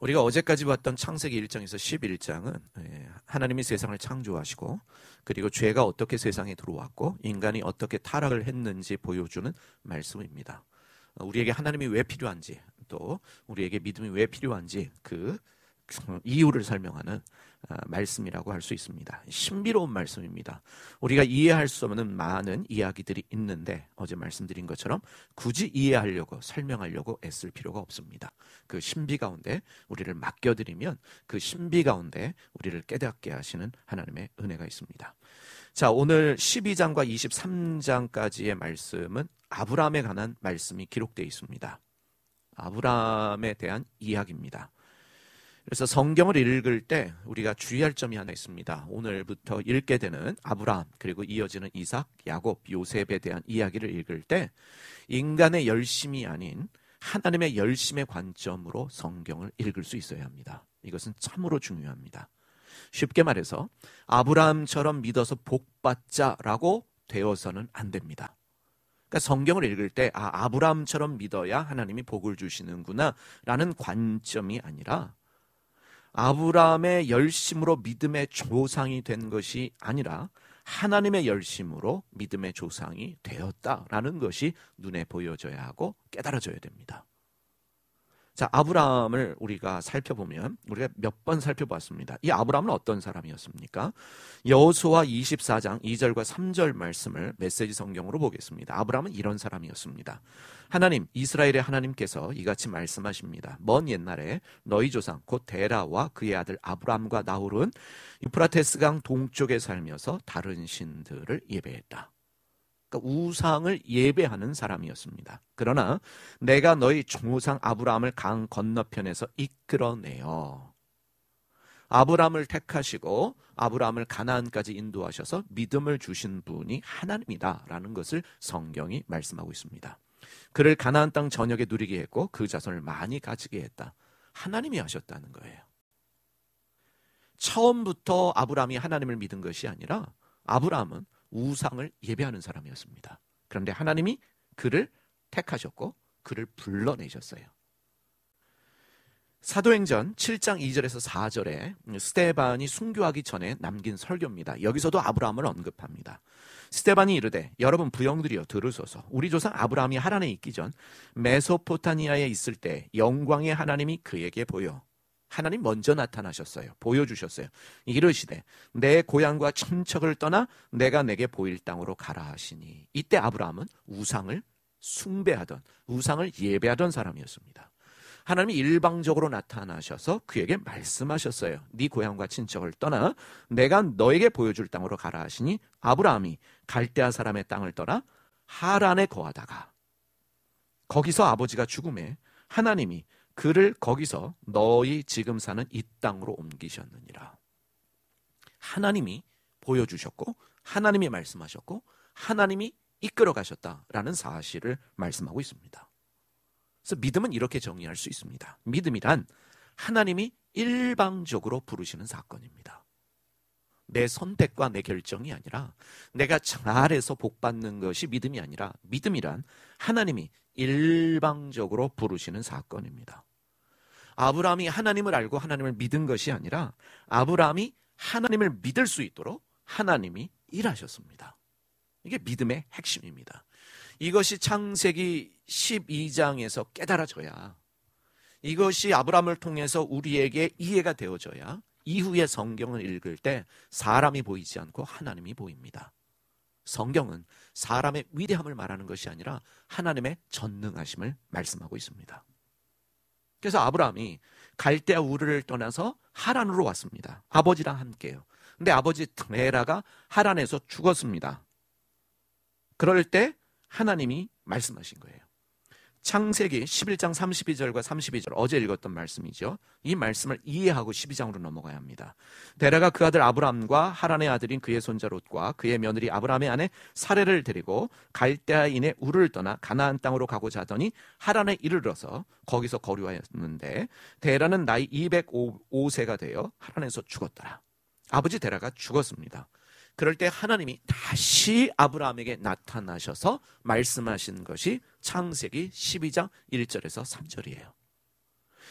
우리가 어제까지 봤던 창세기 1장에서 11장은 예, 하나님이 세상을 창조하시고 그리고 죄가 어떻게 세상에 들어왔고 인간이 어떻게 타락을 했는지 보여주는 말씀입니다. 우리에게 하나님이 왜 필요한지 또 우리에게 믿음이 왜 필요한지 그 이유를 설명하는 어, 말씀이라고 할 수 있습니다. 신비로운 말씀입니다. 우리가 이해할 수 없는 많은 이야기들이 있는데 어제 말씀드린 것처럼 굳이 이해하려고 설명하려고 애쓸 필요가 없습니다. 그 신비 가운데 우리를 맡겨드리면 그 신비 가운데 우리를 깨닫게 하시는 하나님의 은혜가 있습니다. 자, 오늘 12장과 23장까지의 말씀은 아브라함에 관한 말씀이 기록되어 있습니다. 아브라함에 대한 이야기입니다. 그래서 성경을 읽을 때 우리가 주의할 점이 하나 있습니다. 오늘부터 읽게 되는 아브라함 그리고 이어지는 이삭, 야곱, 요셉에 대한 이야기를 읽을 때 인간의 열심이 아닌 하나님의 열심의 관점으로 성경을 읽을 수 있어야 합니다. 이것은 참으로 중요합니다. 쉽게 말해서 아브라함처럼 믿어서 복 받자라고 되어서는 안 됩니다. 그러니까 성경을 읽을 때 아, 아브라함처럼 믿어야 하나님이 복을 주시는구나라는 관점이 아니라 아브라함의 열심으로 믿음의 조상이 된 것이 아니라 하나님의 열심으로 믿음의 조상이 되었다라는 것이 눈에 보여져야 하고 깨달아져야 됩니다. 자, 아브라함을 우리가 살펴보면 우리가 몇 번 살펴보았습니다. 이 아브라함은 어떤 사람이었습니까? 여호수아 24장 2절과 3절 말씀을 메시지 성경으로 보겠습니다. 아브라함은 이런 사람이었습니다. 하나님 이스라엘의 하나님께서 이같이 말씀하십니다. 먼 옛날에 너희 조상 곧 데라와 그의 아들 아브라함과 나홀은 유프라테스강 동쪽에 살면서 다른 신들을 예배했다. 그러니까 우상을 예배하는 사람이었습니다. 그러나 내가 너희 조상 아브라함을 강 건너편에서 이끌어내어 아브라함을 택하시고 아브라함을 가나안까지 인도하셔서 믿음을 주신 분이 하나님이다라는 것을 성경이 말씀하고 있습니다. 그를 가나안 땅 전역에 누리게 했고 그 자손을 많이 가지게 했다. 하나님이 하셨다는 거예요. 처음부터 아브라함이 하나님을 믿은 것이 아니라 아브라함은 우상을 예배하는 사람이었습니다. 그런데 하나님이 그를 택하셨고 그를 불러내셨어요. 사도행전 7장 2절에서 4절에 스테반이 순교하기 전에 남긴 설교입니다. 여기서도 아브라함을 언급합니다. 스테반이 이르되 여러분 부영들이여 들으소서 우리 조상 아브라함이 하란에 있기 전 메소포타니아에 있을 때 영광의 하나님이 그에게 보여 하나님 먼저 나타나셨어요. 보여주셨어요. 이르시되 내 고향과 친척을 떠나 내가 내게 보일 땅으로 가라 하시니 이때 아브라함은 우상을 숭배하던 우상을 예배하던 사람이었습니다. 하나님이 일방적으로 나타나셔서 그에게 말씀하셨어요. 네 고향과 친척을 떠나 내가 너에게 보여줄 땅으로 가라 하시니 아브라함이 갈대아 사람의 땅을 떠나 하란에 거하다가 거기서 아버지가 죽음에 하나님이 그를 거기서 너희 지금 사는 이 땅으로 옮기셨느니라. 하나님이 보여주셨고 하나님이 말씀하셨고 하나님이 이끌어 가셨다라는 사실을 말씀하고 있습니다. 그래서 믿음은 이렇게 정의할 수 있습니다. 믿음이란 하나님이 일방적으로 부르시는 사건입니다. 내 선택과 내 결정이 아니라 내가 잘해서 복 받는 것이 믿음이 아니라 믿음이란 하나님이 일방적으로 부르시는 사건입니다. 아브라함이 하나님을 알고 하나님을 믿은 것이 아니라 아브라함이 하나님을 믿을 수 있도록 하나님이 일하셨습니다. 이게 믿음의 핵심입니다. 이것이 창세기 12장에서 깨달아져야 이것이 아브라함을 통해서 우리에게 이해가 되어져야 이후에 성경을 읽을 때 사람이 보이지 않고 하나님이 보입니다. 성경은 사람의 위대함을 말하는 것이 아니라 하나님의 전능하심을 말씀하고 있습니다. 그래서 아브라함이 갈대아 우르를 떠나서 하란으로 왔습니다. 아버지랑 함께요. 근데 아버지 레라가 하란에서 죽었습니다. 그럴 때 하나님이 말씀하신 거예요. 창세기 11장 32절과 32절 어제 읽었던 말씀이죠. 이 말씀을 이해하고 12장으로 넘어가야 합니다. 데라가 그 아들 아브람과 하란의 아들인 그의 손자 롯과 그의 며느리 아브람의 아내 사례를 데리고 갈대아인의 우를 떠나 가나안 땅으로 가고자 하더니 하란에 이르러서 거기서 거류하였는데 데라는 나이 205세가 되어 하란에서 죽었더라. 아버지 데라가 죽었습니다. 그럴 때 하나님이 다시 아브라함에게 나타나셔서 말씀하신 것이 창세기 12장 1절에서 3절이에요.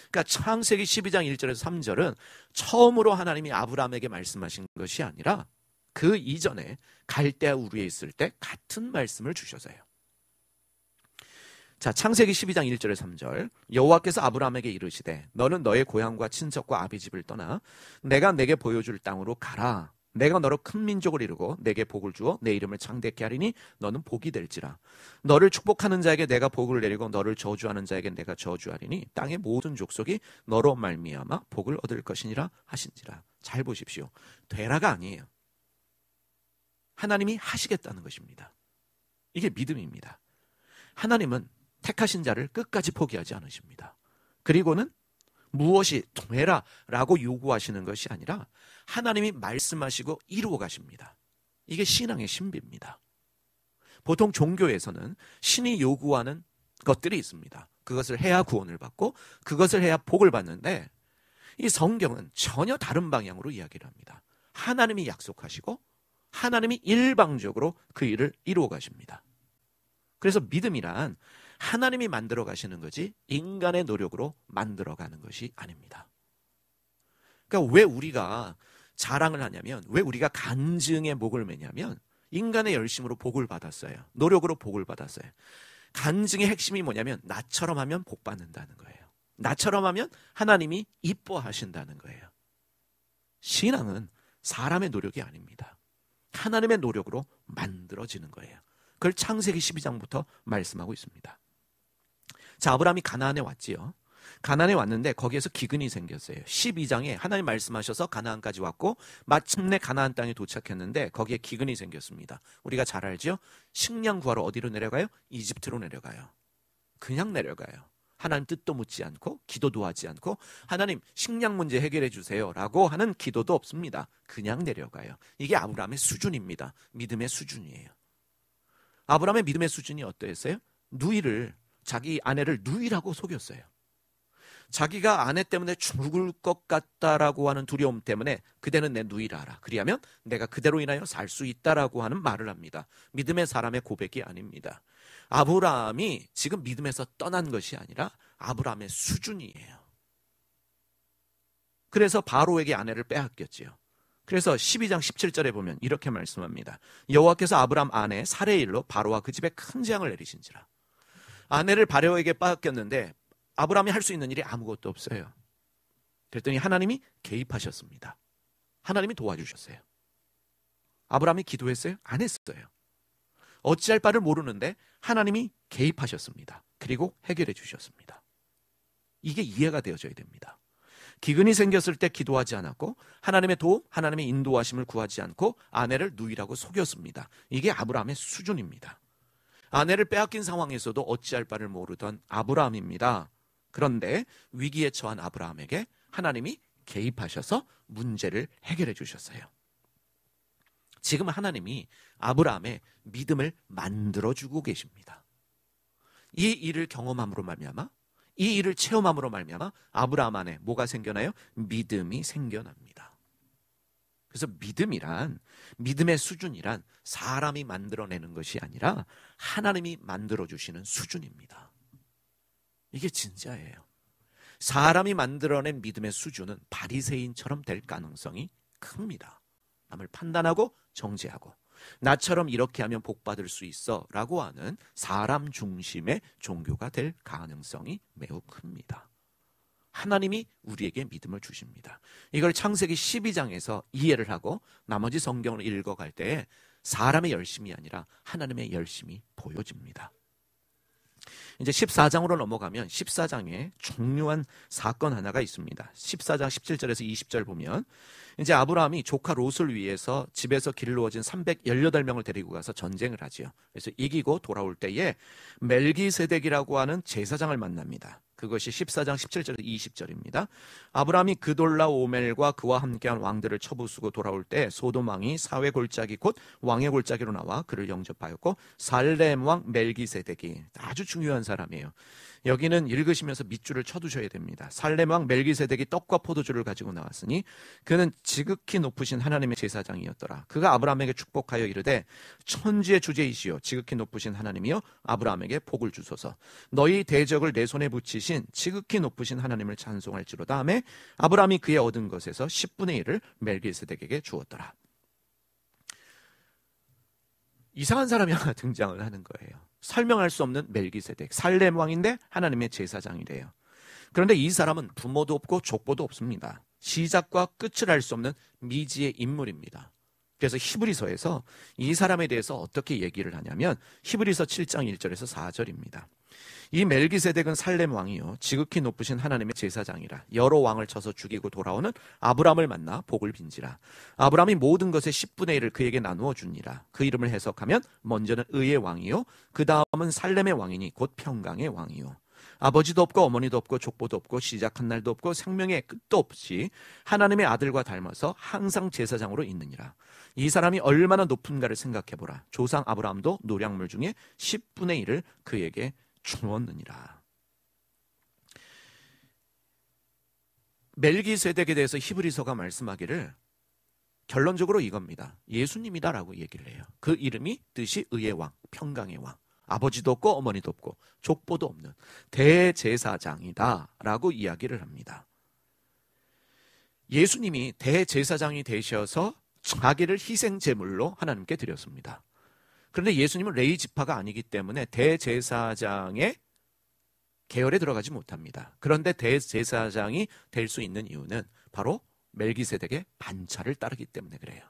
그러니까 창세기 12장 1절에서 3절은 처음으로 하나님이 아브라함에게 말씀하신 것이 아니라 그 이전에 갈대아 우르에 있을 때 같은 말씀을 주셔서요. 자, 창세기 12장 1절에 3절. 여호와께서 아브라함에게 이르시되 너는 너의 고향과 친척과 아비 집을 떠나 내가 내게 보여줄 땅으로 가라. 내가 너로 큰 민족을 이루고 내게 복을 주어 내 이름을 창대케 하리니 너는 복이 될지라 너를 축복하는 자에게 내가 복을 내리고 너를 저주하는 자에게 내가 저주하리니 땅의 모든 족속이 너로 말미암아 복을 얻을 것이니라 하신지라 잘 보십시오 되라가 아니에요 하나님이 하시겠다는 것입니다 이게 믿음입니다 하나님은 택하신 자를 끝까지 포기하지 않으십니다 그리고는 무엇이 되라라고 요구하시는 것이 아니라 하나님이 말씀하시고 이루어 가십니다. 이게 신앙의 신비입니다. 보통 종교에서는 신이 요구하는 것들이 있습니다. 그것을 해야 구원을 받고 그것을 해야 복을 받는데 이 성경은 전혀 다른 방향으로 이야기를 합니다. 하나님이 약속하시고 하나님이 일방적으로 그 일을 이루어 가십니다. 그래서 믿음이란 하나님이 만들어 가시는 거지 인간의 노력으로 만들어 가는 것이 아닙니다. 그러니까 왜 우리가 자랑을 하냐면 왜 우리가 간증의 목을 매냐면 인간의 열심으로 복을 받았어요. 노력으로 복을 받았어요. 간증의 핵심이 뭐냐면 나처럼 하면 복 받는다는 거예요. 나처럼 하면 하나님이 이뻐하신다는 거예요. 신앙은 사람의 노력이 아닙니다. 하나님의 노력으로 만들어지는 거예요. 그걸 창세기 12장부터 말씀하고 있습니다. 자, 아브라함이 가나안에 왔지요. 가난에 왔는데 거기에서 기근이 생겼어요. 12장에 하나님 말씀하셔서 가난까지 왔고 마침내 가난안 땅에 도착했는데 거기에 기근이 생겼습니다. 우리가 잘 알죠? 식량 구하러 어디로 내려가요? 이집트로 내려가요. 그냥 내려가요. 하나님 뜻도 묻지 않고 기도도 하지 않고 하나님 식량 문제 해결해 주세요라고 하는 기도도 없습니다. 그냥 내려가요. 이게 아브라함의 수준입니다. 믿음의 수준이에요. 아브라함의 믿음의 수준이 어떠했어요? 누이를 자기 아내를 누이라고 속였어요. 자기가 아내 때문에 죽을 것 같다라고 하는 두려움 때문에 그대는 내 누이라 라 그리하면 내가 그대로 인하여 살 수 있다라고 하는 말을 합니다. 믿음의 사람의 고백이 아닙니다. 아브라함이 지금 믿음에서 떠난 것이 아니라 아브라함의 수준이에요. 그래서 바로에게 아내를 빼앗겼지요. 그래서 12장 17절에 보면 이렇게 말씀합니다. 여호와께서 아브라함 아내 의 사례일로 바로와 그 집에 큰 재앙을 내리신지라. 아내를 바로에게 빼앗겼는데 아브라함이 할 수 있는 일이 아무것도 없어요. 그랬더니 하나님이 개입하셨습니다. 하나님이 도와주셨어요. 아브라함이 기도했어요? 안 했어요. 어찌할 바를 모르는데 하나님이 개입하셨습니다. 그리고 해결해 주셨습니다. 이게 이해가 되어져야 됩니다. 기근이 생겼을 때 기도하지 않았고 하나님의 도움, 하나님의 인도하심을 구하지 않고 아내를 누이라고 속였습니다. 이게 아브라함의 수준입니다. 아내를 빼앗긴 상황에서도 어찌할 바를 모르던 아브라함입니다. 그런데 위기에 처한 아브라함에게 하나님이 개입하셔서 문제를 해결해 주셨어요. 지금 하나님이 아브라함의 믿음을 만들어 주고 계십니다. 이 일을 경험함으로 말미암아 이 일을 체험함으로 말미암아 아브라함 안에 뭐가 생겨나요? 믿음이 생겨납니다. 그래서 믿음이란 믿음의 수준이란 사람이 만들어내는 것이 아니라 하나님이 만들어 주시는 수준입니다. 이게 진짜예요. 사람이 만들어낸 믿음의 수준은 바리새인처럼 될 가능성이 큽니다. 남을 판단하고 정죄하고 나처럼 이렇게 하면 복 받을 수 있어라고 하는 사람 중심의 종교가 될 가능성이 매우 큽니다. 하나님이 우리에게 믿음을 주십니다. 이걸 창세기 12장에서 이해를 하고 나머지 성경을 읽어갈 때에 사람의 열심이 아니라 하나님의 열심이 보여집니다. 이제 14장으로 넘어가면 14장에 중요한 사건 하나가 있습니다. 14장 17절에서 20절 보면 이제 아브라함이 조카 롯을 위해서 집에서 길러진 318명을 데리고 가서 전쟁을 하지요. 그래서 이기고 돌아올 때에 멜기세덱이라고 하는 제사장을 만납니다. 그것이 14장 17절에서 20절입니다. 아브라함이 그돌라 오멜과 그와 함께한 왕들을 처부수고 돌아올 때소도망이 사회 골짜기 곧 왕의 골짜기로 나와 그를 영접하였고 살렘 왕 멜기세덱이 아주 중요한 사람이에요. 여기는 읽으시면서 밑줄을 쳐두셔야 됩니다. 살레왕 멜기세덱이 떡과 포도주를 가지고 나왔으니 그는 지극히 높으신 하나님의 제사장이었더라. 그가 아브라함에게 축복하여 이르되 천지의 주제이시요 지극히 높으신 하나님이여 아브라함에게 복을 주소서. 너희 대적을 내 손에 붙이신 지극히 높으신 하나님을 찬송할지로다 음에 아브라함이 그의 얻은 것에서 10분의 1을 멜기세덱에게 주었더라. 이상한 사람이 하나 등장을 하는 거예요. 설명할 수 없는 멜기세덱. 살렘 왕인데 하나님의 제사장이래요. 그런데 이 사람은 부모도 없고 족보도 없습니다. 시작과 끝을 알 수 없는 미지의 인물입니다. 그래서 히브리서에서 이 사람에 대해서 어떻게 얘기를 하냐면 히브리서 7장 1절에서 4절입니다. 이 멜기세덱은 살렘 왕이요 지극히 높으신 하나님의 제사장이라 여러 왕을 쳐서 죽이고 돌아오는 아브람을 만나 복을 빈지라 아브람이 모든 것의 10분의 1을 그에게 나누어 주니라 그 이름을 해석하면 먼저는 의의 왕이요 그 다음은 살렘의 왕이니 곧 평강의 왕이요 아버지도 없고 어머니도 없고 족보도 없고 시작한 날도 없고 생명의 끝도 없이 하나님의 아들과 닮아서 항상 제사장으로 있느니라. 이 사람이 얼마나 높은가를 생각해보라. 조상 아브라함도 노량물 중에 10분의 1을 그에게 주었느니라. 멜기세덱에 대해서 히브리서가 말씀하기를 결론적으로 이겁니다. 예수님이다라고 얘기를 해요. 그 이름이 뜻이 의의 왕, 평강의 왕. 아버지도 없고 어머니도 없고 족보도 없는 대제사장이다라고 이야기를 합니다. 예수님이 대제사장이 되셔서 자기를 희생 제물로 하나님께 드렸습니다. 그런데 예수님은 레이 지파가 아니기 때문에 대제사장의 계열에 들어가지 못합니다. 그런데 대제사장이 될 수 있는 이유는 바로 멜기세덱의 반차를 따르기 때문에 그래요.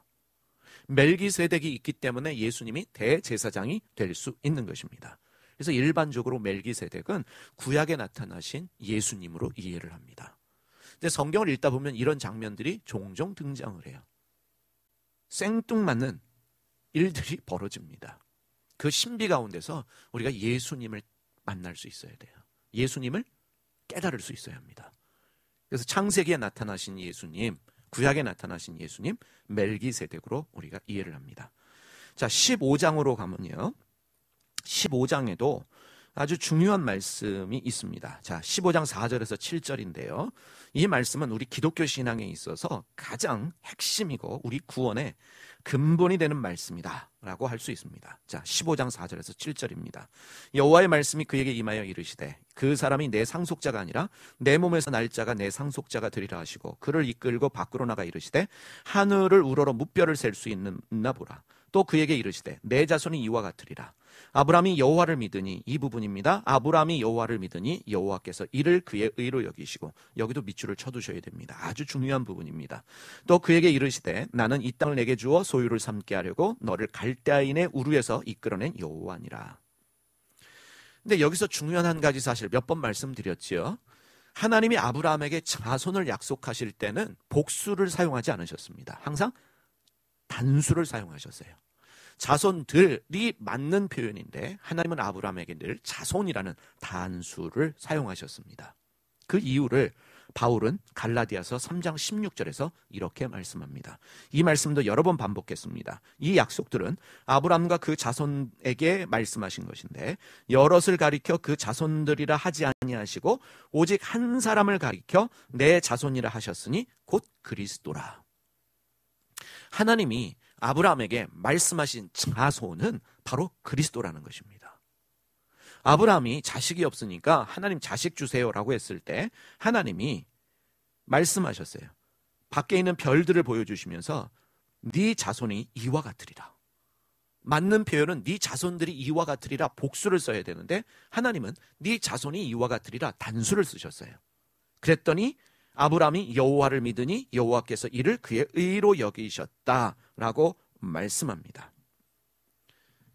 멜기세덱이 있기 때문에 예수님이 대제사장이 될 수 있는 것입니다. 그래서 일반적으로 멜기세덱은 구약에 나타나신 예수님으로 이해를 합니다. 근데 성경을 읽다 보면 이런 장면들이 종종 등장을 해요. 생뚱맞는 일들이 벌어집니다. 그 신비 가운데서 우리가 예수님을 만날 수 있어야 돼요. 예수님을 깨달을 수 있어야 합니다. 그래서 창세기에 나타나신 예수님, 구약에 나타나신 예수님, 멜기세덱으로 우리가 이해를 합니다. 자, 15장으로 가면요. 15장에도 아주 중요한 말씀이 있습니다. 자, 15장 4절에서 7절인데요. 이 말씀은 우리 기독교 신앙에 있어서 가장 핵심이고 우리 구원의 근본이 되는 말씀이다라고 할 수 있습니다. 자, 15장 4절에서 7절입니다. 여호와의 말씀이 그에게 임하여 이르시되 그 사람이 내 상속자가 아니라 내 몸에서 날짜가 내 상속자가 되리라 하시고 그를 이끌고 밖으로 나가 이르시되 하늘을 우러러 무뼈를 셀 수 있는 나 보라. 또 그에게 이르시되 내 자손이 이와 같으리라. 아브라함이 여호와를 믿으니 이 부분입니다. 아브라함이 여호와를 믿으니 여호와께서 이를 그의 의로 여기시고 여기도 밑줄을 쳐두셔야 됩니다. 아주 중요한 부분입니다. 또 그에게 이르시되 나는 이 땅을 내게 주어 소유를 삼게 하려고 너를 갈대아인의 우루에서 이끌어낸 여호와니라. 근데 여기서 중요한 한 가지 사실 몇 번 말씀드렸지요. 하나님이 아브라함에게 자손을 약속하실 때는 복수를 사용하지 않으셨습니다. 항상 단수를 사용하셨어요. 자손들이 맞는 표현인데 하나님은 아브라함에게 늘 자손이라는 단수를 사용하셨습니다. 그 이유를 바울은 갈라디아서 3장 16절에서 이렇게 말씀합니다. 이 말씀도 여러 번 반복했습니다. 이 약속들은 아브라함과그 자손에게 말씀하신 것인데 여럿을 가리켜 그 자손들이라 하지 아니하시고 오직 한 사람을 가리켜 내 자손이라 하셨으니 곧 그리스도라. 하나님이 아브라함에게 말씀하신 자손은 바로 그리스도라는 것입니다. 아브라함이 자식이 없으니까 하나님 자식 주세요라고 했을 때 하나님이 말씀하셨어요. 밖에 있는 별들을 보여주시면서 네 자손이 이와 같으리라. 맞는 표현은 네 자손들이 이와 같으리라 복수를 써야 되는데 하나님은 네 자손이 이와 같으리라 단수를 쓰셨어요. 그랬더니 아브라함이 여호와를 믿으니 여호와께서 이를 그의 의로 여기셨다라고 말씀합니다.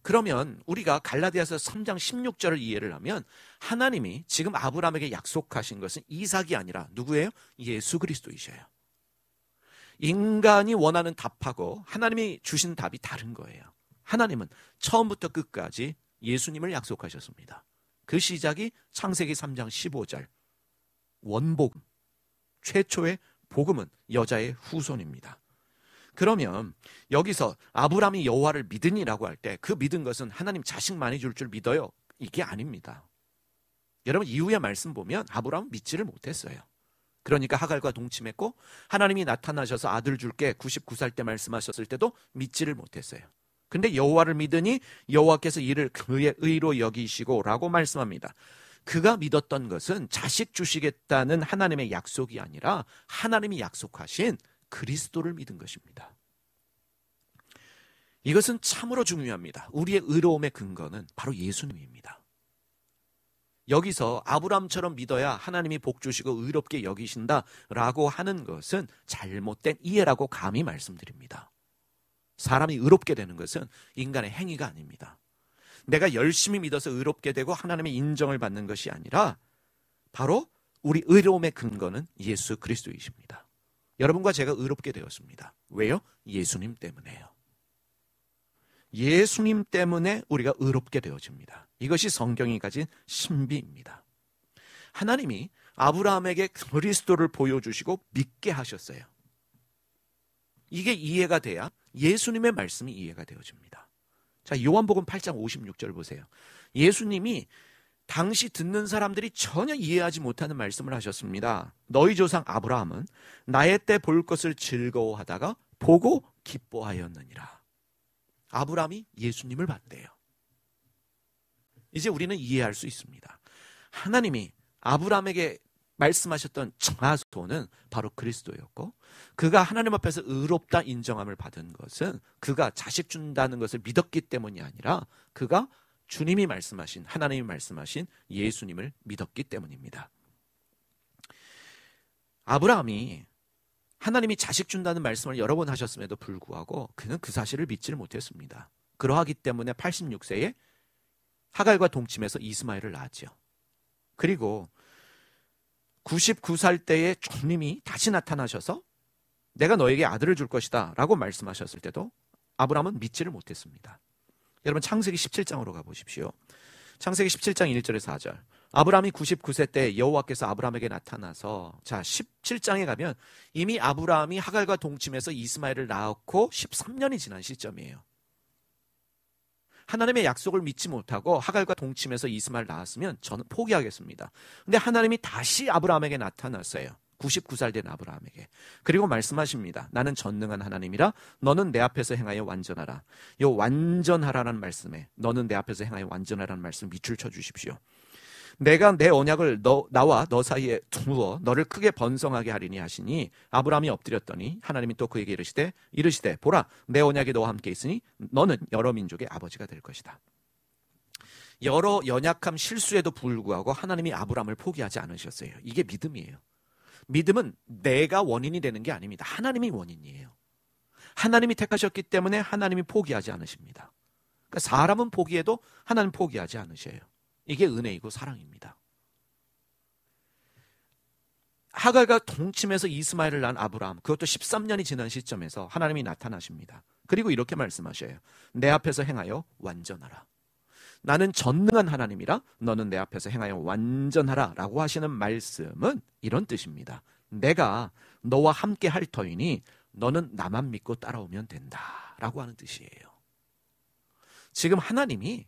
그러면 우리가 갈라디아서 3장 16절을 이해를 하면 하나님이 지금 아브라함에게 약속하신 것은 이삭이 아니라 누구예요? 예수 그리스도이셔요. 인간이 원하는 답하고 하나님이 주신 답이 다른 거예요. 하나님은 처음부터 끝까지 예수님을 약속하셨습니다. 그 시작이 창세기 3장 15절. 원복 최초의 복음은 여자의 후손입니다. 그러면 여기서 아브라함이 여호와를 믿으니라고 할 때 그 믿은 것은 하나님 자식만이 줄 줄 믿어요. 이게 아닙니다. 여러분 이후의 말씀 보면 아브라함은 믿지를 못했어요. 그러니까 하갈과 동침했고 하나님이 나타나셔서 아들 줄게 99살 때 말씀하셨을 때도 믿지를 못했어요. 근데 여호와를 믿으니 여호와께서 이를 그의 의로 여기시고라고 말씀합니다. 그가 믿었던 것은 자식 주시겠다는 하나님의 약속이 아니라 하나님이 약속하신 그리스도를 믿은 것입니다. 이것은 참으로 중요합니다. 우리의 의로움의 근거는 바로 예수님입니다. 여기서 아브람처럼 믿어야 하나님이 복 주시고 의롭게 여기신다라고 하는 것은 잘못된 이해라고 감히 말씀드립니다. 사람이 의롭게 되는 것은 인간의 행위가 아닙니다. 내가 열심히 믿어서 의롭게 되고 하나님의 인정을 받는 것이 아니라 바로 우리 의로움의 근거는 예수 그리스도이십니다. 여러분과 제가 의롭게 되었습니다. 왜요? 예수님 때문에요. 예수님 때문에 우리가 의롭게 되어집니다. 이것이 성경이 가진 신비입니다. 하나님이 아브라함에게 그리스도를 보여주시고 믿게 하셨어요. 이게 이해가 돼야 예수님의 말씀이 이해가 되어집니다. 자, 요한복음 8장 56절 보세요. 예수님이 당시 듣는 사람들이 전혀 이해하지 못하는 말씀을 하셨습니다. 너희 조상 아브라함은 나의 때 볼 것을 즐거워하다가 보고 기뻐하였느니라. 아브라함이 예수님을 봤대요. 이제 우리는 이해할 수 있습니다. 하나님이 아브라함에게 말씀하셨던 청하소는 바로 그리스도였고 그가 하나님 앞에서 의롭다 인정함을 받은 것은 그가 자식 준다는 것을 믿었기 때문이 아니라 그가 주님이 말씀하신 하나님이 말씀하신 예수님을 믿었기 때문입니다. 아브라함이 하나님이 자식 준다는 말씀을 여러 번 하셨음에도 불구하고 그는 그 사실을 믿지를 못했습니다. 그러하기 때문에 86세에 하갈과 동침해서 이스마엘을 낳았지요. 그리고 99살 때에 주님이 다시 나타나셔서 내가 너에게 아들을 줄 것이다 라고 말씀하셨을 때도 아브라함은 믿지를 못했습니다. 여러분 창세기 17장으로 가보십시오. 창세기 17장 1절에서 4절. 아브라함이 99세 때 여호와께서 아브라함에게 나타나서 자 17장에 가면 이미 아브라함이 하갈과 동침해서 이스마엘을 낳았고 13년이 지난 시점이에요. 하나님의 약속을 믿지 못하고 하갈과 동침해서 이스마를 낳았으면 저는 포기하겠습니다. 근데 하나님이 다시 아브라함에게 나타났어요. 99살 된 아브라함에게. 그리고 말씀하십니다. 나는 전능한 하나님이라 너는 내 앞에서 행하여 완전하라. 요 완전하라는 말씀에 너는 내 앞에서 행하여 완전하라는 말씀 밑줄 쳐 주십시오. 내가 내 언약을 너, 나와 너 사이에 두어 너를 크게 번성하게 하리니 하시니 아브라함이 엎드렸더니 하나님이 또 그에게 이르시되 이르시되 보라 내 언약이 너와 함께 있으니 너는 여러 민족의 아버지가 될 것이다. 여러 연약함 실수에도 불구하고 하나님이 아브라함을 포기하지 않으셨어요. 이게 믿음이에요. 믿음은 내가 원인이 되는 게 아닙니다. 하나님이 원인이에요. 하나님이 택하셨기 때문에 하나님이 포기하지 않으십니다. 그러니까 사람은 포기해도 하나님 포기하지 않으셔요. 이게 은혜이고 사랑입니다. 하갈과 동침해서 이스마엘을 낳은 아브라함, 그것도 13년이 지난 시점에서 하나님이 나타나십니다. 그리고 이렇게 말씀하셔요. 내 앞에서 행하여 완전하라. 나는 전능한 하나님이라 너는 내 앞에서 행하여 완전하라 라고 하시는 말씀은 이런 뜻입니다. 내가 너와 함께 할 터이니 너는 나만 믿고 따라오면 된다 라고 하는 뜻이에요. 지금 하나님이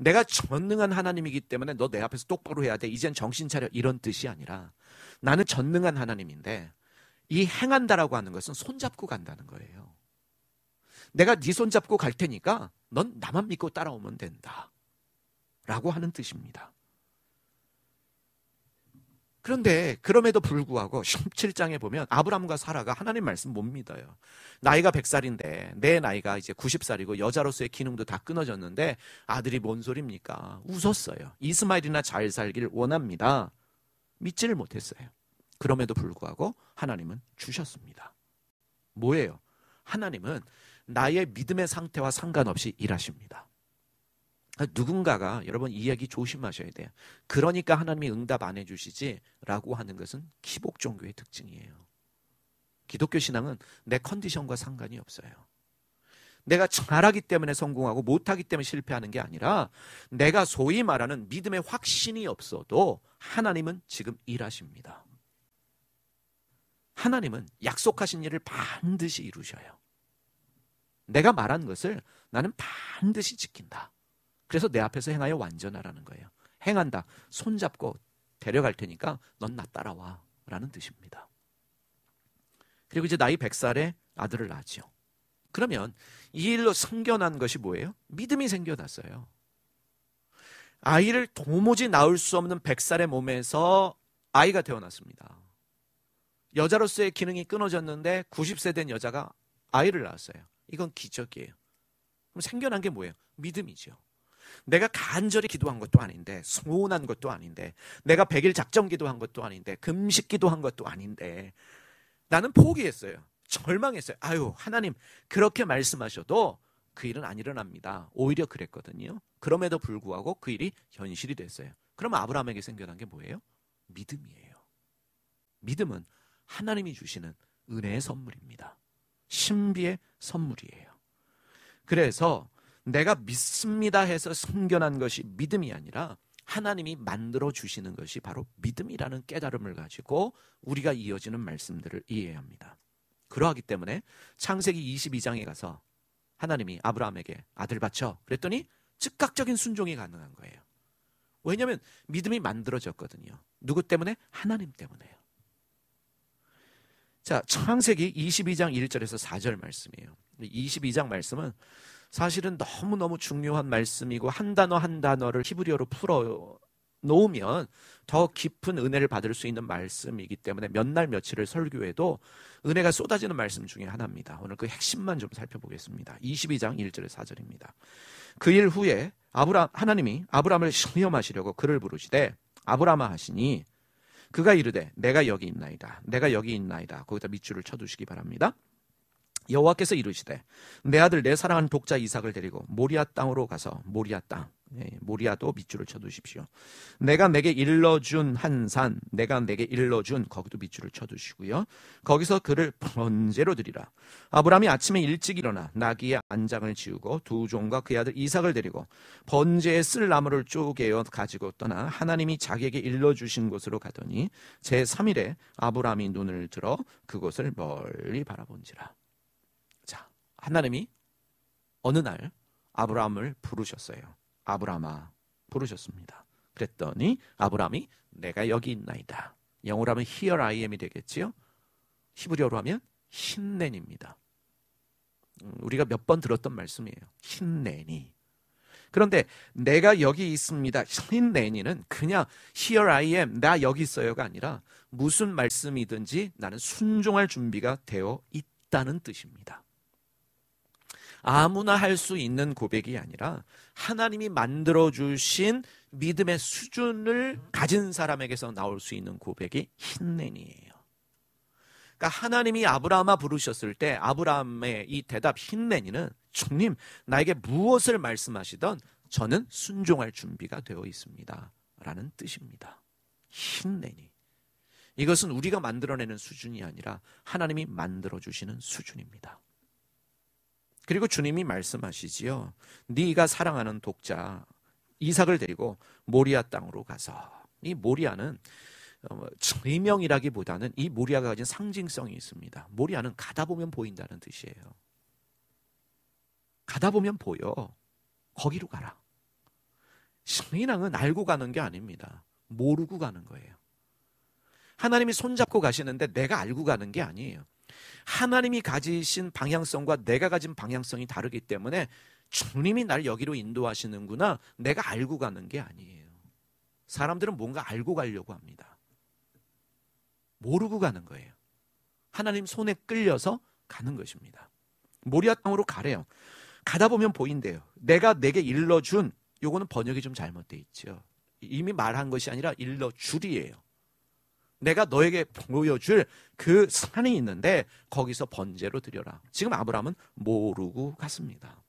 내가 전능한 하나님이기 때문에 너 내 앞에서 똑바로 해야 돼. 이젠 정신 차려. 이런 뜻이 아니라 나는 전능한 하나님인데 이 행한다라고 하는 것은 손잡고 간다는 거예요. 내가 네 손잡고 갈 테니까 넌 나만 믿고 따라오면 된다. 라고 하는 뜻입니다. 그런데 그럼에도 불구하고 17장에 보면 아브라함과 사라가 하나님 말씀 못 믿어요. 나이가 100살인데 내 나이가 이제 90살이고 여자로서의 기능도 다 끊어졌는데 아들이 뭔 소립니까? 웃었어요. 이스마일이나 잘 살길 원합니다. 믿지를 못했어요. 그럼에도 불구하고 하나님은 주셨습니다. 뭐예요? 하나님은 나의 믿음의 상태와 상관없이 일하십니다. 누군가가 여러분 이야기 조심하셔야 돼요. 그러니까 하나님이 응답 안 해주시지라고 하는 것은 기복 종교의 특징이에요. 기독교 신앙은 내 컨디션과 상관이 없어요. 내가 잘하기 때문에 성공하고 못하기 때문에 실패하는 게 아니라 내가 소위 말하는 믿음의 확신이 없어도 하나님은 지금 일하십니다. 하나님은 약속하신 일을 반드시 이루셔요. 내가 말한 것을 나는 반드시 지킨다. 그래서 내 앞에서 행하여 완전하라는 거예요. 행한다. 손잡고 데려갈 테니까 넌 나 따라와. 라는 뜻입니다. 그리고 이제 나이 100살에 아들을 낳았죠. 그러면 이 일로 생겨난 것이 뭐예요? 믿음이 생겨났어요. 아이를 도무지 낳을 수 없는 100살의 몸에서 아이가 태어났습니다. 여자로서의 기능이 끊어졌는데 90세 된 여자가 아이를 낳았어요. 이건 기적이에요. 그럼 생겨난 게 뭐예요? 믿음이죠. 내가 간절히 기도한 것도 아닌데, 소원한 것도 아닌데, 내가 1 0 0일 작정 기도한 것도 아닌데, 금식 기도한 것도 아닌데, 나는 포기했어요. 절망했어요. 아유, 하나님, 그렇게 말씀하셔도 그 일은 안 일어납니다. 오히려 그랬거든요. 그럼에도 불구하고 그 일이 현실이 됐어요. 그럼 아브라함에게 생겨난 게 뭐예요? 믿음이에요. 믿음은 하나님이 주시는 은혜의 선물입니다. 신비의 선물이에요. 그래서 내가 믿습니다 해서 숨겨난 것이 믿음이 아니라 하나님이 만들어 주시는 것이 바로 믿음이라는 깨달음을 가지고 우리가 이어지는 말씀들을 이해 합니다. 그러하기 때문에 창세기 22장에 가서 하나님이 아브라함에게 아들 바쳐 그랬더니 즉각적인 순종이 가능한 거예요. 왜냐하면 믿음이 만들어졌거든요. 누구 때문에? 하나님 때문에요. 자, 창세기 22장 1절에서 4절 말씀이에요. 22장 말씀은 사실은 너무너무 중요한 말씀이고 한 단어 한 단어를 히브리어로 풀어 놓으면 더 깊은 은혜를 받을 수 있는 말씀이기 때문에 몇 날 며칠을 설교해도 은혜가 쏟아지는 말씀 중에 하나입니다. 오늘 그 핵심만 좀 살펴보겠습니다. 22장 1절에서 4절입니다. 그 일 후에 아브라 하나님이 아브라함을 시험하시려고 그를 부르시되 아브라함 하시니 그가 이르되 내가 여기 있나이다. 내가 여기 있나이다. 거기다 밑줄을 쳐두시기 바랍니다. 여호와께서 이르시되 내 아들 내 사랑하는 독자 이삭을 데리고 모리아 땅으로 가서 모리아 땅 예, 예. 모리아도 밑줄을 쳐두십시오. 내가 내게 일러준 한 산, 내가 내게 일러준 거기도 밑줄을 쳐두시고요. 거기서 그를 번제로 드리라. 아브라함이 아침에 일찍 일어나 나귀의 안장을 지우고 두 종과 그의 아들 이삭을 데리고 번제에 쓸 나무를 쪼개어 가지고 떠나 하나님이 자기에게 일러주신 곳으로 가더니 제 3일에 아브라함이 눈을 들어 그곳을 멀리 바라본지라. 자, 하나님이 어느 날 아브라함을 부르셨어요. 아브라함아 부르셨습니다. 그랬더니 아브라함이 내가 여기 있나이다. 영어로 하면 here I am이 되겠지요. 히브리어로 하면 신내니입니다. 음, 우리가 몇 번 들었던 말씀이에요. 신내니. 그런데 내가 여기 있습니다. 신내니는 그냥 here I am, 나 여기 있어요가 아니라 무슨 말씀이든지 나는 순종할 준비가 되어 있다는 뜻입니다. 아무나 할 수 있는 고백이 아니라 하나님이 만들어 주신 믿음의 수준을 가진 사람에게서 나올 수 있는 고백이 흰넨이에요 그러니까 하나님이 아브라함아 부르셨을 때 아브라함의 이 대답 흰넨이는 주님 나에게 무엇을 말씀하시던 저는 순종할 준비가 되어 있습니다. 라는 뜻입니다. 흰넨이 이것은 우리가 만들어내는 수준이 아니라 하나님이 만들어주시는 수준입니다. 그리고 주님이 말씀하시지요. 네가 사랑하는 독자 이삭을 데리고 모리아 땅으로 가서 이 모리아는 의명이라기보다는 어, 뭐 이 모리아가 가진 상징성이 있습니다. 모리아는 가다 보면 보인다는 뜻이에요. 가다 보면 보여. 거기로 가라. 신앙은 알고 가는 게 아닙니다. 모르고 가는 거예요. 하나님이 손잡고 가시는데 내가 알고 가는 게 아니에요. 하나님이 가지신 방향성과 내가 가진 방향성이 다르기 때문에 주님이 날 여기로 인도하시는구나 내가 알고 가는 게 아니에요. 사람들은 뭔가 알고 가려고 합니다. 모르고 가는 거예요. 하나님 손에 끌려서 가는 것입니다. 모리아 땅으로 가래요. 가다 보면 보인대요. 내가 내게 일러준 요거는 번역이 좀 잘못돼 있죠. 이미 말한 것이 아니라 일러줄이에요. 내가 너에게 보여줄 그 산이 있는데 거기서 번제로 드려라. 지금 아브라함은 모르고 갔습니다.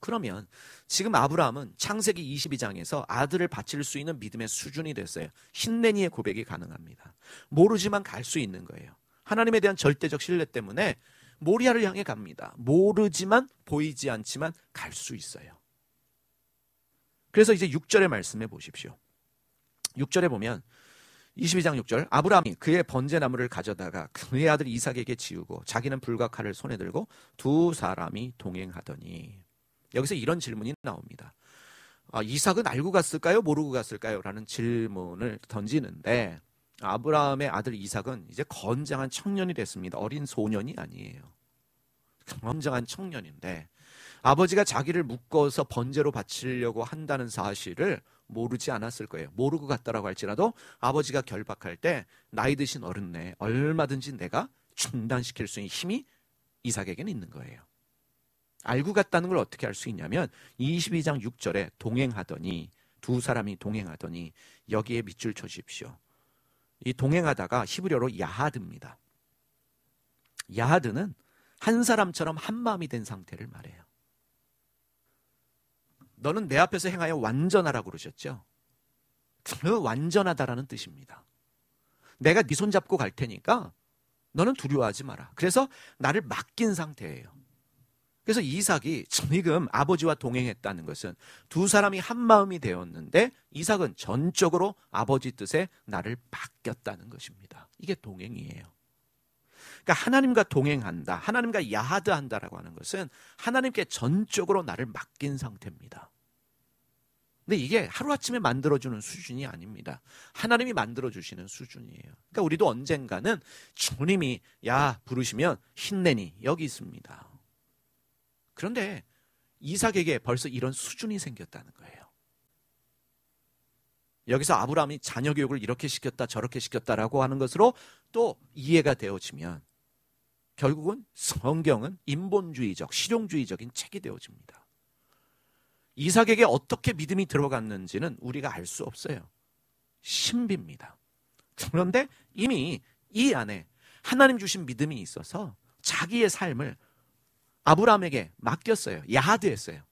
그러면 지금 아브라함은 창세기 22장에서 아들을 바칠 수 있는 믿음의 수준이 됐어요. 힌내니의 고백이 가능합니다. 모르지만 갈 수 있는 거예요. 하나님에 대한 절대적 신뢰 때문에 모리아를 향해 갑니다. 모르지만 보이지 않지만 갈 수 있어요. 그래서 이제 6절의 말씀해 보십시오. 6절에 보면 22장 6절 아브라함이 그의 번제나무를 가져다가 그의 아들 이삭에게 지우고 자기는 불과 칼을 손에 들고 두 사람이 동행하더니 여기서 이런 질문이 나옵니다. 아, 이삭은 알고 갔을까요? 모르고 갔을까요? 라는 질문을 던지는데 아브라함의 아들 이삭은 이제 건장한 청년이 됐습니다. 어린 소년이 아니에요. 건장한 청년인데 아버지가 자기를 묶어서 번제로 바치려고 한다는 사실을 모르지 않았을 거예요. 모르고 갔다라고 할지라도 아버지가 결박할 때 나이 드신 어른네 얼마든지 내가 중단시킬 수 있는 힘이 이삭에게는 있는 거예요. 알고 갔다는 걸 어떻게 알 수 있냐면 22장 6절에 동행하더니 두 사람이 동행하더니 여기에 밑줄 쳐주십시오. 이 동행하다가 히브리어로 야하드입니다. 야하드는 한 사람처럼 한 마음이 된 상태를 말해요. 너는 내 앞에서 행하여 완전하라고 그러셨죠. 그 완전하다라는 뜻입니다. 내가 네 손잡고 갈 테니까 너는 두려워하지 마라. 그래서 나를 맡긴 상태예요. 그래서 이삭이 지금 아버지와 동행했다는 것은 두 사람이 한 마음이 되었는데 이삭은 전적으로 아버지 뜻에 나를 맡겼다는 것입니다. 이게 동행이에요. 그러니까 하나님과 동행한다, 하나님과 야하드한다라고 하는 것은 하나님께 전적으로 나를 맡긴 상태입니다. 근데 이게 하루아침에 만들어주는 수준이 아닙니다. 하나님이 만들어주시는 수준이에요. 그러니까 우리도 언젠가는 주님이 야 부르시면 힘내니 여기 있습니다. 그런데 이삭에게 벌써 이런 수준이 생겼다는 거예요. 여기서 아브라함이 자녀 교육을 이렇게 시켰다 저렇게 시켰다라고 하는 것으로 또 이해가 되어지면 결국은 성경은 인본주의적 실용주의적인 책이 되어집니다. 이삭에게 어떻게 믿음이 들어갔는지는 우리가 알 수 없어요. 신비입니다. 그런데 이미 이 안에 하나님 주신 믿음이 있어서 자기의 삶을 아브라함에게 맡겼어요. 야드했어요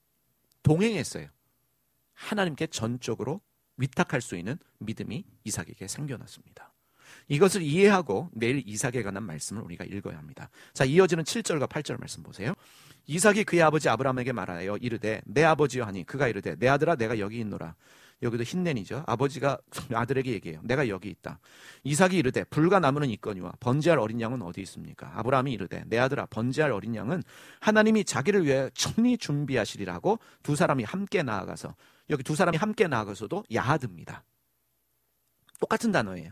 동행했어요. 하나님께 전적으로 위탁할 수 있는 믿음이 이삭에게 생겨났습니다. 이것을 이해하고 내일 이삭에 관한 말씀을 우리가 읽어야 합니다. 자, 이어지는 7절과 8절 말씀 보세요. 이삭이 그의 아버지 아브라함에게 말하여 이르되 내 아버지여 하니 그가 이르되 내 아들아 내가 여기 있노라. 여기도 흰 n e 이죠 아버지가 아들에게 얘기해요. 내가 여기 있다. 이삭이 이르되 불과 나무는 있거니와 번제할 어린 양은 어디 있습니까? 아브라함이 이르되 내 아들아 번제할 어린 양은 하나님이 자기를 위해 천히 준비하시리라고 두 사람이 함께 나아가서 여기 두 사람이 함께 나아가서도 야하듭니다 똑같은 단어예요.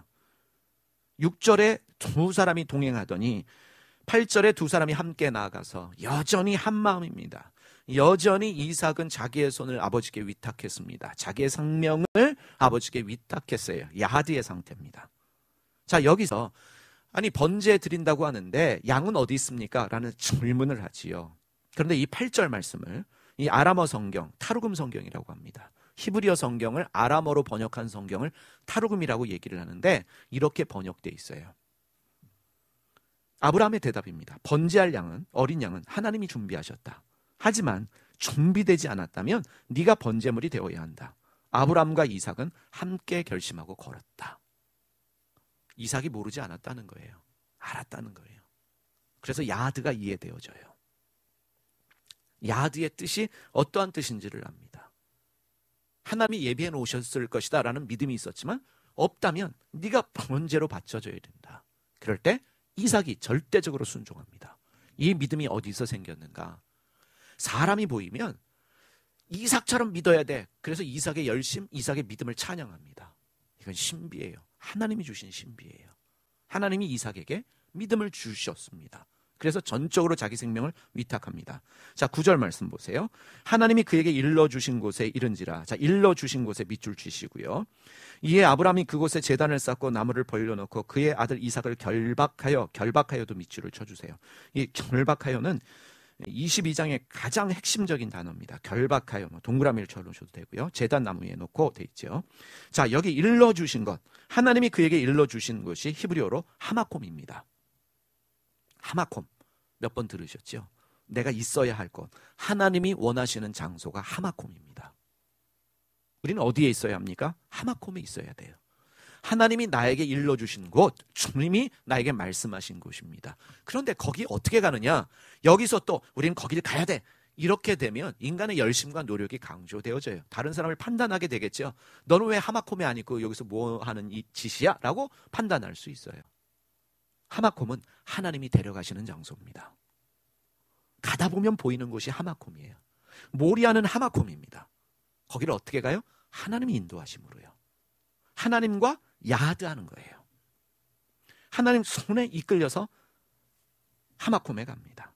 6절에 두 사람이 동행하더니 8절에 두 사람이 함께 나아가서 여전히 한 마음입니다. 여전히 이삭은 자기의 손을 아버지께 위탁했습니다. 자기의 생명을 아버지께 위탁했어요. 야하드의 상태입니다. 자, 여기서 아니 번제 드린다고 하는데 양은 어디 있습니까? 라는 질문을 하지요. 그런데 이 8절 말씀을 이 아람어 성경, 타르금 성경이라고 합니다. 히브리어 성경을 아람어로 번역한 성경을 타르금이라고 얘기를 하는데 이렇게 번역돼 있어요. 아브라함의 대답입니다. 번제할 양은 어린 양은 하나님이 준비하셨다. 하지만 준비되지 않았다면 네가 번제물이 되어야 한다. 아브라함과 이삭은 함께 결심하고 걸었다. 이삭이 모르지 않았다는 거예요. 알았다는 거예요. 그래서 야드가 이해되어져요. 야드의 뜻이 어떠한 뜻인지를 압니다. 하나님이 예비해 놓으셨을 것이다 라는 믿음이 있었지만 없다면 네가 번제로 바쳐져야 된다. 그럴 때 이삭이 절대적으로 순종합니다. 이 믿음이 어디서 생겼는가? 사람이 보이면 이삭처럼 믿어야 돼. 그래서 이삭의 열심, 이삭의 믿음을 찬양합니다. 이건 신비예요. 하나님이 주신 신비예요. 하나님이 이삭에게 믿음을 주셨습니다. 그래서 전적으로 자기 생명을 위탁합니다. 자, 구절 말씀 보세요. 하나님이 그에게 일러 주신 곳에 이른지라. 자, 일러 주신 곳에 밑줄 치시고요. 이에 아브라함이 그곳에 제단을 쌓고 나무를 벌려 놓고 그의 아들 이삭을 결박하여 결박하여도 밑줄을 쳐 주세요. 이 결박하여는 22장의 가장 핵심적인 단어입니다. 결박하여 뭐 동그라미를 쳐 놓으셔도 되고요. 재단 나무 위에 놓고 돼 있죠. 자, 여기 일러 주신 것. 하나님이 그에게 일러 주신 것이 히브리어로 하마콤입니다. 하마콤 몇 번 들으셨죠? 내가 있어야 할 곳. 하나님이 원하시는 장소가 하마콤입니다. 우리는 어디에 있어야 합니까? 하마콤에 있어야 돼요. 하나님이 나에게 일러주신 곳, 주님이 나에게 말씀하신 곳입니다. 그런데 거기 어떻게 가느냐? 여기서 또 우리는 거기를 가야 돼. 이렇게 되면 인간의 열심과 노력이 강조되어져요. 다른 사람을 판단하게 되겠죠. 너는 왜 하마콤에 아니고 여기서 뭐 하는 이 짓이야? 라고 판단할 수 있어요. 하마콤은 하나님이 데려가시는 장소입니다. 가다 보면 보이는 곳이 하마콤이에요. 몰이하는 하마콤입니다. 거기를 어떻게 가요? 하나님이 인도하심으로요. 하나님과 야드하는 거예요. 하나님 손에 이끌려서 하마콤에 갑니다.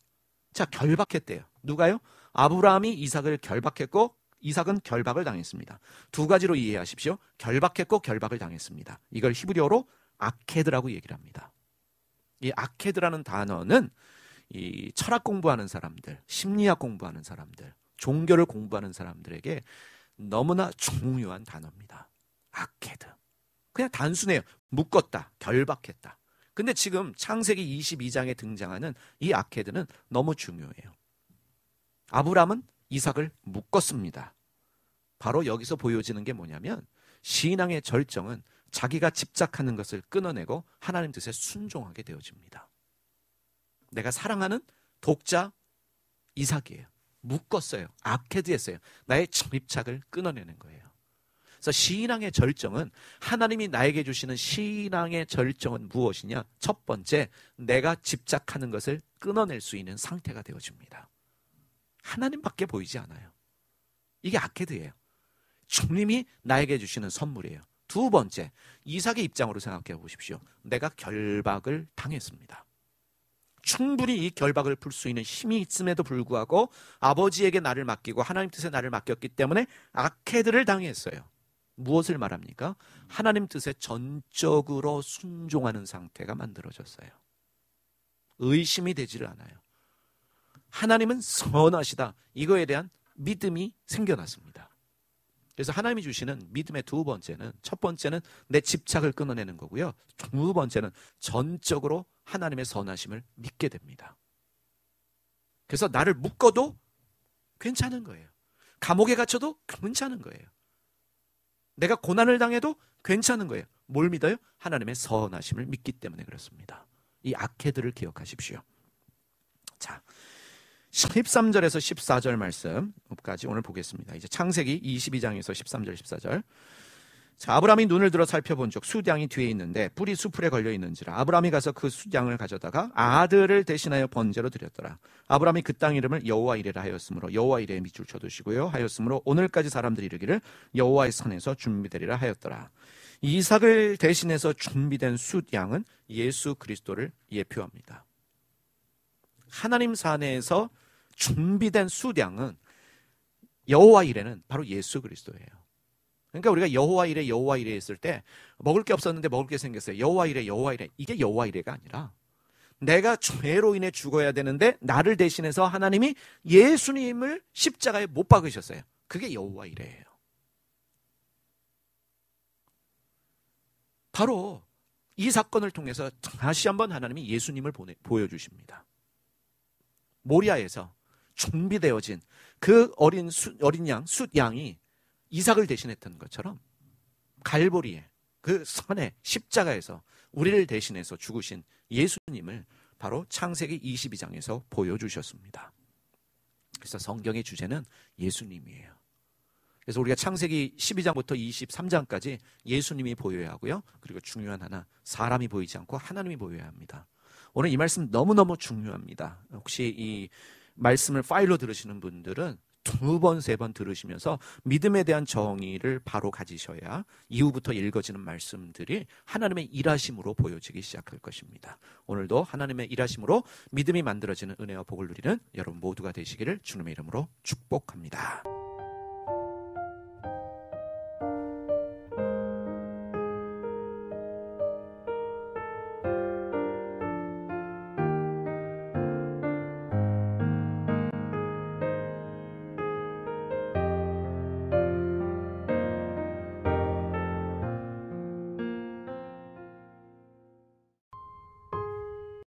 자, 결박했대요. 누가요? 아브라함이 이삭을 결박했고 이삭은 결박을 당했습니다. 두 가지로 이해하십시오. 결박했고 결박을 당했습니다. 이걸 히브리어로 아케드라고 얘기를 합니다. 이 아케드라는 단어는 이 철학 공부하는 사람들, 심리학 공부하는 사람들, 종교를 공부하는 사람들에게 너무나 중요한 단어입니다. 아케드. 그냥 단순해요. 묶었다, 결박했다. 근데 지금 창세기 22장에 등장하는 이 아케드는 너무 중요해요. 아브라함은 이삭을 묶었습니다. 바로 여기서 보여지는 게 뭐냐면 신앙의 절정은 자기가 집착하는 것을 끊어내고 하나님 뜻에 순종하게 되어집니다. 내가 사랑하는 독자 이삭이에요. 묶었어요. 아케드했어요. 나의 집착을 끊어내는 거예요. 그래서 신앙의 절정은 하나님이 나에게 주시는 신앙의 절정은 무엇이냐? 첫 번째, 내가 집착하는 것을 끊어낼 수 있는 상태가 되어집니다. 하나님밖에 보이지 않아요. 이게 아케드예요. 주님이 나에게 주시는 선물이에요. 두 번째, 이삭의 입장으로 생각해 보십시오. 내가 결박을 당했습니다. 충분히 이 결박을 풀 수 있는 힘이 있음에도 불구하고 아버지에게 나를 맡기고 하나님 뜻에 나를 맡겼기 때문에 악해들을 당했어요. 무엇을 말합니까? 하나님 뜻에 전적으로 순종하는 상태가 만들어졌어요. 의심이 되지를 않아요. 하나님은 선하시다. 이거에 대한 믿음이 생겨났습니다. 그래서 하나님이 주시는 믿음의 두 번째는 첫 번째는 내 집착을 끊어내는 거고요. 두 번째는 전적으로 하나님의 선하심을 믿게 됩니다. 그래서 나를 묶어도 괜찮은 거예요. 감옥에 갇혀도 괜찮은 거예요. 내가 고난을 당해도 괜찮은 거예요. 뭘 믿어요? 하나님의 선하심을 믿기 때문에 그렇습니다. 이 악해들을 기억하십시오. 자, 13절에서 14절 말씀까지 오늘 보겠습니다. 이제 창세기 22장에서 13절, 14절. 자, 아브라함이 눈을 들어 살펴본 적 수량이 뒤에 있는데 뿔이 수풀에 걸려 있는지라 아브라함이 가서 그 수량을 가져다가 아들을 대신하여 번제로 드렸더라. 아브라함이 그 땅 이름을 여호와 이레라 하였으므로 여호와 이레에 밑줄 쳐두시고요 하였으므로 오늘까지 사람들이 이르기를 여호와의 산에서 준비되리라 하였더라. 이삭을 대신해서 준비된 수양은 예수 그리스도를 예표합니다. 하나님 산에서 준비된 수량은 여호와 일에는 바로 예수 그리스도예요. 그러니까 우리가 여호와 일에 여호와 일에 있을 때 먹을 게 없었는데 먹을 게 생겼어요. 여호와 일에 여호와 일에 이게 여호와 일에가 아니라 내가 죄로 인해 죽어야 되는데 나를 대신해서 하나님이 예수님을 십자가에 못 박으셨어요. 그게 여호와 일에예요. 바로 이 사건을 통해서 다시 한번 하나님이 예수님을 보내, 보여주십니다. 모리아에서 준비되어진 그 어린 수, 어린 양, 숫 양이 이삭을 대신했던 것처럼 갈보리에 그 선에 십자가에서 우리를 대신해서 죽으신 예수님을 바로 창세기 22장에서 보여주셨습니다. 그래서 성경의 주제는 예수님이에요. 그래서 우리가 창세기 12장부터 23장까지 예수님이 보여야 하고요. 그리고 중요한 하나, 사람이 보이지 않고 하나님이 보여야 합니다. 오늘 이 말씀 너무너무 중요합니다. 혹시 이 말씀을 파일로 들으시는 분들은 두 번, 세 번 들으시면서 믿음에 대한 정의를 바로 가지셔야 이후부터 읽어지는 말씀들이 하나님의 일하심으로 보여지기 시작할 것입니다. 오늘도 하나님의 일하심으로 믿음이 만들어지는 은혜와 복을 누리는 여러분 모두가 되시기를 주님의 이름으로 축복합니다.